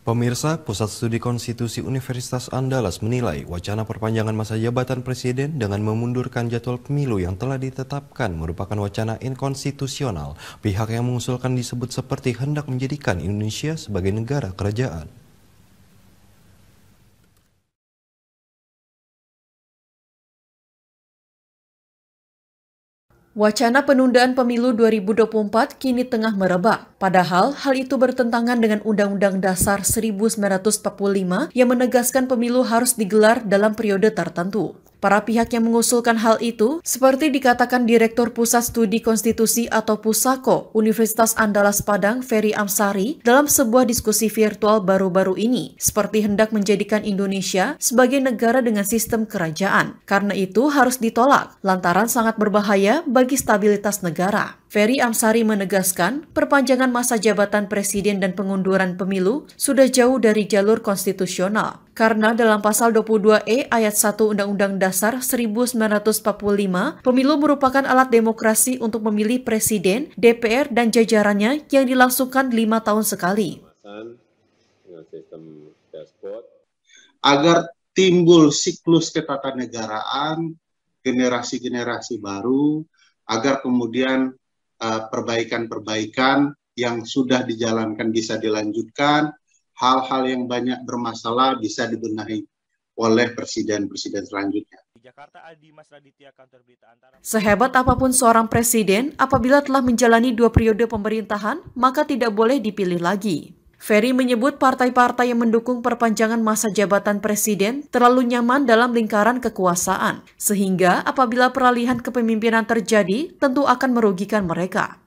Pemirsa, Pusat Studi Konstitusi Universitas Andalas menilai wacana perpanjangan masa jabatan presiden dengan memundurkan jadwal pemilu yang telah ditetapkan merupakan wacana inkonstitusional. Pihak yang mengusulkan disebut seperti hendak menjadikan Indonesia sebagai negara kerajaan. Wacana penundaan pemilu 2024 kini tengah merebak. Padahal, hal itu bertentangan dengan Undang-Undang Dasar 1945 yang menegaskan pemilu harus digelar dalam periode tertentu. Para pihak yang mengusulkan hal itu, seperti dikatakan Direktur Pusat Studi Konstitusi atau Pusako Universitas Andalas Padang Ferry Amsari dalam sebuah diskusi virtual baru-baru ini, seperti hendak menjadikan Indonesia sebagai negara dengan sistem kerajaan. Karena itu harus ditolak, lantaran sangat berbahaya bagi stabilitas negara. Ferry Amsari menegaskan, perpanjangan masa jabatan presiden dan pengunduran pemilu sudah jauh dari jalur konstitusional. Karena dalam pasal 22E ayat 1 Undang-Undang Dasar 1945, pemilu merupakan alat demokrasi untuk memilih presiden, DPR, dan jajarannya yang dilangsungkan lima tahun sekali. Agar timbul siklus ketatanegaraan, generasi-generasi baru, agar kemudian eh, perbaikan-perbaikan yang sudah dijalankan bisa dilanjutkan, hal-hal yang banyak bermasalah bisa dibenahi oleh presiden-presiden selanjutnya. Sehebat apapun seorang presiden, apabila telah menjalani dua periode pemerintahan, maka tidak boleh dipilih lagi. Ferry menyebut partai-partai yang mendukung perpanjangan masa jabatan presiden terlalu nyaman dalam lingkaran kekuasaan, sehingga apabila peralihan kepemimpinan terjadi, tentu akan merugikan mereka.